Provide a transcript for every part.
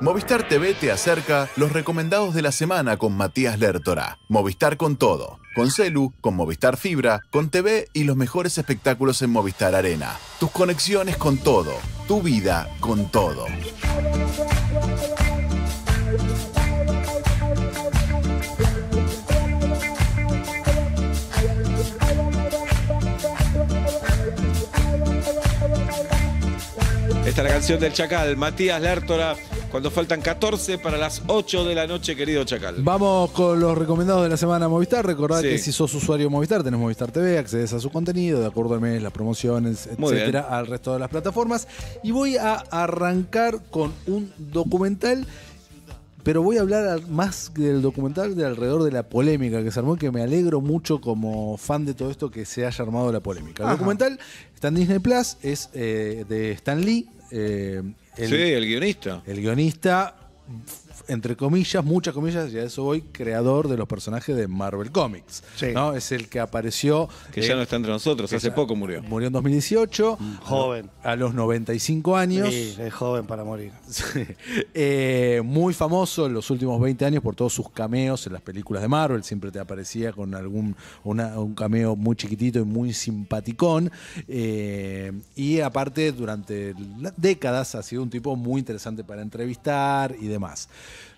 Movistar TV te acerca los recomendados de la semana con Matías Lertora. Movistar con todo, con Celu, con Movistar Fibra, con TV y los mejores espectáculos en Movistar Arena. Tus conexiones con todo, tu vida con todo. del Chacal, Matías Lártora, cuando faltan 14 para las 8 de la noche, querido Chacal. Vamos con los recomendados de la semana Movistar. Recordad que si sos usuario Movistar, tenés Movistar TV, accedes a su contenido, de acuerdo al mes, las promociones, etcétera, al resto de las plataformas. Y voy a arrancar con un documental pero voy a hablar más del documental de alrededor de la polémica que se armó, que me alegro mucho como fan de todo esto que se haya armado la polémica. El documental está en Disney Plus, es eh, de Stan Lee, eh, sí, el guionista. El guionista entre comillas, muchas comillas, y a eso voy, creador de los personajes de Marvel Comics. ¿no? Es el que apareció. Que ya eh, no está entre nosotros, hace poco murió. Murió en 2018. Mm, joven. A los 95 años. Sí, es joven para morir. Eh, muy famoso en los últimos 20 años por todos sus cameos en las películas de Marvel. Siempre te aparecía con algún un cameo muy chiquitito y muy simpaticón. Eh, y aparte, durante décadas ha sido un tipo muy interesante para entrevistar y demás.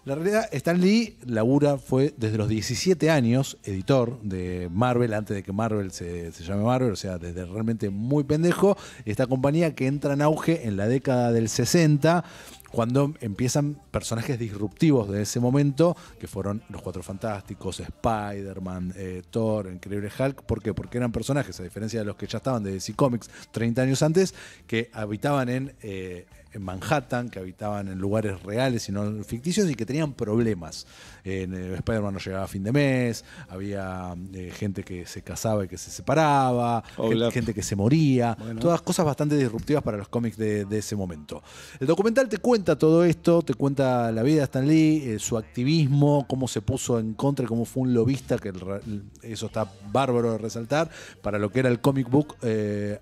La realidad, Stan Lee labura fue desde los 17 años editor de Marvel, antes de que Marvel se, llame Marvel, o sea, desde realmente muy pendejo. Esta compañía que entra en auge en la década del 60, cuando empiezan personajes disruptivos de ese momento, que fueron los Cuatro Fantásticos, Spider-Man, eh, Thor, Increíble Hulk. ¿Por qué? Porque eran personajes, a diferencia de los que ya estaban de DC Comics 30 años antes, que habitaban en. Eh, en Manhattan, que habitaban en lugares reales y no ficticios y que tenían problemas. En eh, Spider-Man no llegaba a fin de mes, había eh, gente que se casaba y que se separaba, gente, que se moría, todas cosas bastante disruptivas para los cómics de, ese momento. El documental te cuenta todo esto, te cuenta la vida de Stan Lee, eh, su activismo, cómo se puso en contra, cómo fue un lobista, que eso está bárbaro de resaltar, para lo que era el comic book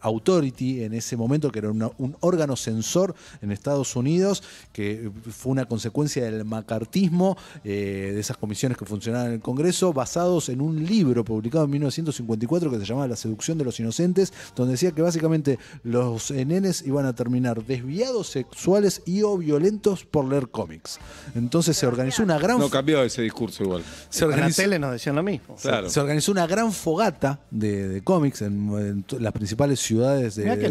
Authority en ese momento, que era un órgano censor en Estados Unidos, que fue una consecuencia del macartismo, eh, de esas comisiones que funcionaban en el Congreso, basados en un libro publicado en 1954 que se llamaba La seducción de los inocentes, donde decía que básicamente los eh, nenes iban a terminar desviados sexuales y o violentos por leer cómics. Entonces se organizó una gran... No cambió ese discurso igual. Se organizó... En la tele nos decían lo mismo. Se organizó una gran fogata de, cómics en, las principales ciudades de...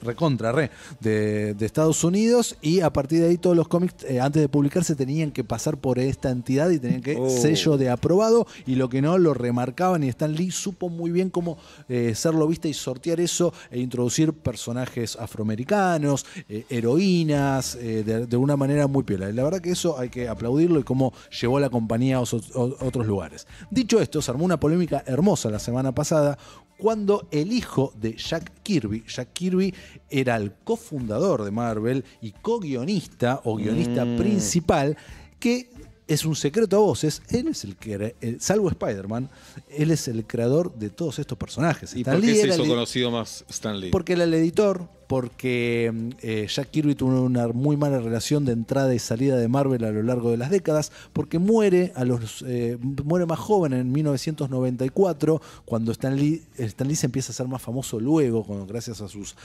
Recontra, re, de Estados Unidos y a partir de ahí todos los cómics eh, antes de publicarse tenían que pasar por esta entidad y tenían que oh. sello de aprobado y lo que no lo remarcaban y Stan Lee supo muy bien cómo eh, serlo vista y sortear eso e introducir personajes afroamericanos, eh, heroínas, de, una manera muy piola. la verdad que eso hay que aplaudirlo y cómo llevó la compañía a otros lugares. Dicho esto, se armó una polémica hermosa la semana pasada cuando el hijo de Jack Kirby, Jack Kirby era el cofundador de Marvel, y co-guionista o guionista mm. principal que es un secreto a voces, él es el que, eh, salvo Spider-Man, él es el creador de todos estos personajes. ¿Y por qué se hizo conocido más Stan Lee? Porque era el editor, porque eh, Jack Kirby tuvo una muy mala relación de entrada y salida de Marvel a lo largo de las décadas, porque muere, a los, eh, muere más joven en 1994, cuando Stan Lee, se empieza a ser más famoso luego, con, gracias a sus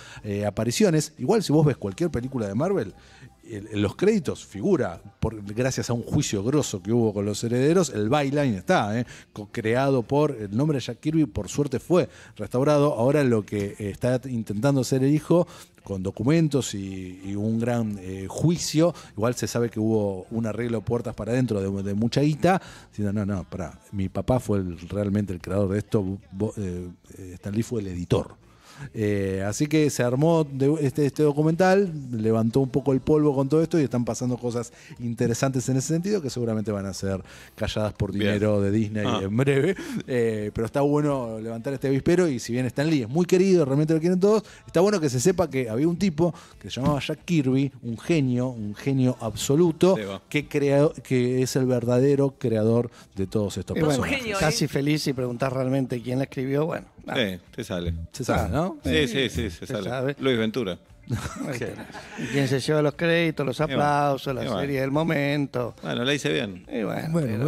apariciones. Igual si vos ves cualquier película de Marvel, en los créditos figura, gracias a un juicio grosso que hubo con los herederos, el byline está, ¿eh? creado por el nombre de Jack Kirby, por suerte fue restaurado. Ahora lo que eh, está intentando hacer el hijo con documentos y, un gran eh, juicio. Igual se sabe que hubo un arreglo puertas para adentro de, mucha guita, diciendo, no, no, mi papá fue realmente el creador de esto, Stanley fue el editor. Eh, así que se armó este, este, documental, levantó un poco el polvo con todo esto y están pasando cosas interesantes en ese sentido que seguramente van a ser calladas por dinero de Disney ah. en breve. Eh, pero está bueno levantar este avispero y si bien en lío es muy querido, realmente lo quieren todos, está bueno que se sepa que había un tipo que se llamaba Jack Kirby, un genio, un genio absoluto, que, creó, que es el verdadero creador de todos estos personajes. casi feliz y preguntar realmente quién la escribió, bueno. Ah. Sí, se sale. Se sale, ¿no? Sí, sí, sí, se, sale. Luis Ventura. Quien se lleva los créditos, los aplausos, la serie del momento. Bueno, la hice bien. muy bien,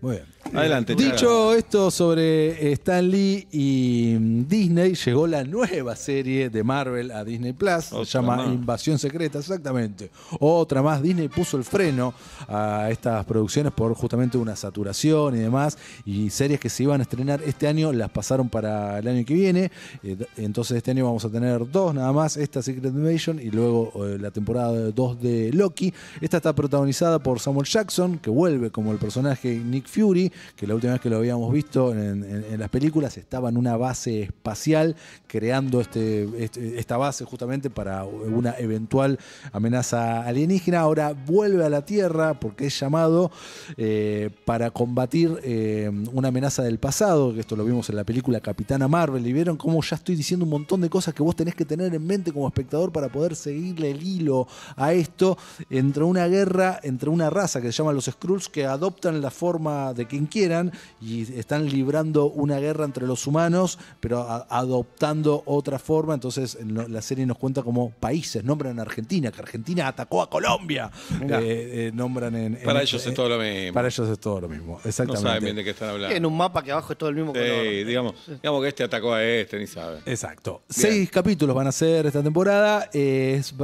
muy bien. Adelante. Dicho esto sobre Stan Lee y mm, Disney, llegó la nueva serie de Marvel a Disney Plus. se llama Invasión Secreta, exactamente. Otra más. Disney puso el freno a estas producciones por justamente una saturación y demás. Y series que se iban a estrenar este año las pasaron para el año que viene. Eh, entonces este año vamos a tener dos nada más. Esta Secret Invasion y luego eh, la temporada 2 de Loki. Esta está protagonizada por Samuel Jackson, que vuelve como el personaje Nick Fury que la última vez que lo habíamos visto en, las películas estaba en una base espacial creando este, este, esta base justamente para una eventual amenaza alienígena. Ahora vuelve a la Tierra porque es llamado eh, para combatir eh, una amenaza del pasado, que esto lo vimos en la película Capitana Marvel, y vieron cómo ya estoy diciendo un montón de cosas que vos tenés que tener en mente como espectador para poder seguirle el hilo a esto entre una guerra, entre una raza que se llama los Skrulls, que adoptan la forma de King quieran y están librando una guerra entre los humanos, pero adoptando otra forma. Entonces la serie nos cuenta como países, nombran a Argentina, que Argentina atacó a Colombia. Eh, eh, nombran en, Para este- ellos es todo lo mismo. Para ellos es todo lo mismo, exactamente. No saben de qué están hablando. En un mapa que abajo es todo el mismo Digamos, digamos que este atacó a este, ni sabe Exacto. Seis capítulos van a ser esta temporada. es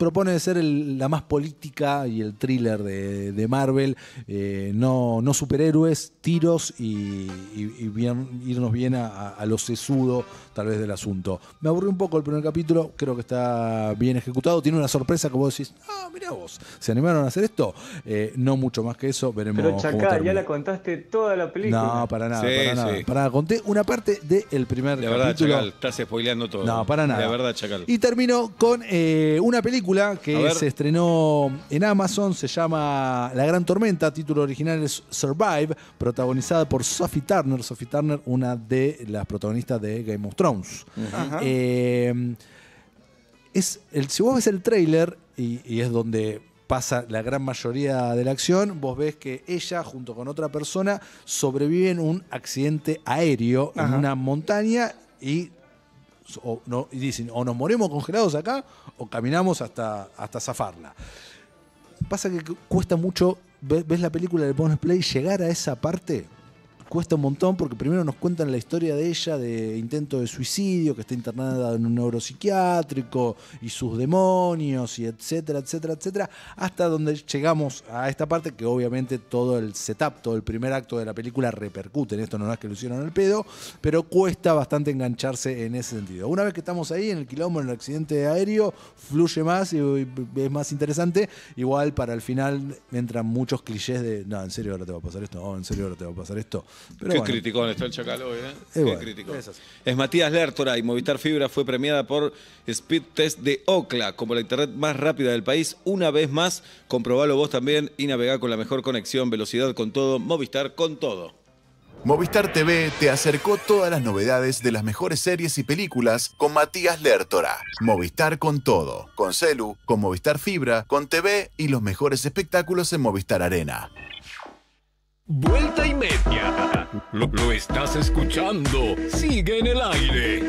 propone ser la más política y el thriller de, Marvel. Eh, no, no superhéroes, tiros y, irnos bien a, lo sesudo, tal vez, del asunto. Me aburrí un poco el primer capítulo, creo que está bien ejecutado. Tiene una sorpresa que vos decís, ah, mira vos, ¿se animaron a hacer esto? Eh, no mucho más que eso, veremos. Pero Chacal, ya la contaste toda la película. No, para nada, para nada. Conté una parte del primer primer la verdad, capítulo. Chacal, estás spoileando todo. No, para nada. verdad, Chacal. Y termino con eh, una película que se estrenó en Amazon, se llama La Gran Tormenta, título original es Survive, protagonizada por Sophie Turner, Sophie Turner, una de las protagonistas de Game of Thrones. Eh, es el, si vos ves el tráiler, y, es donde pasa la gran mayoría de la acción, vos ves que ella junto con otra persona sobreviven un accidente aéreo en una montaña y o, no, y dicen, o nos moremos congelados acá o caminamos hasta, hasta zafarla. Pasa que cuesta mucho, ves, la película del bonus play, llegar a esa parte cuesta un montón porque primero nos cuentan la historia de ella de intento de suicidio, que está internada en un neuropsiquiátrico y sus demonios y etcétera, etcétera, etcétera, hasta donde llegamos a esta parte que obviamente todo el setup, todo el primer acto de la película repercute en esto, no es que lo hicieron al pedo, pero cuesta bastante engancharse en ese sentido. Una vez que estamos ahí en el quilombo, en el accidente aéreo, fluye más y es más interesante, igual para el final entran muchos clichés de, no, en serio ahora te va a pasar esto, no, oh, en serio ahora te va a pasar esto. Qué criticón está el Chacal ¿eh? Es, Matías Lertora y Movistar Fibra fue premiada por Speed Test de Ocla como la internet más rápida del país. Una vez más, comprobalo vos también y navegá con la mejor conexión, velocidad con todo, Movistar con todo. Movistar TV te acercó todas las novedades de las mejores series y películas con Matías Lertora. Movistar con todo, con Celu, con Movistar Fibra, con TV y los mejores espectáculos en Movistar Arena. Vuelta y media. Lo, estás escuchando. Sigue en el aire.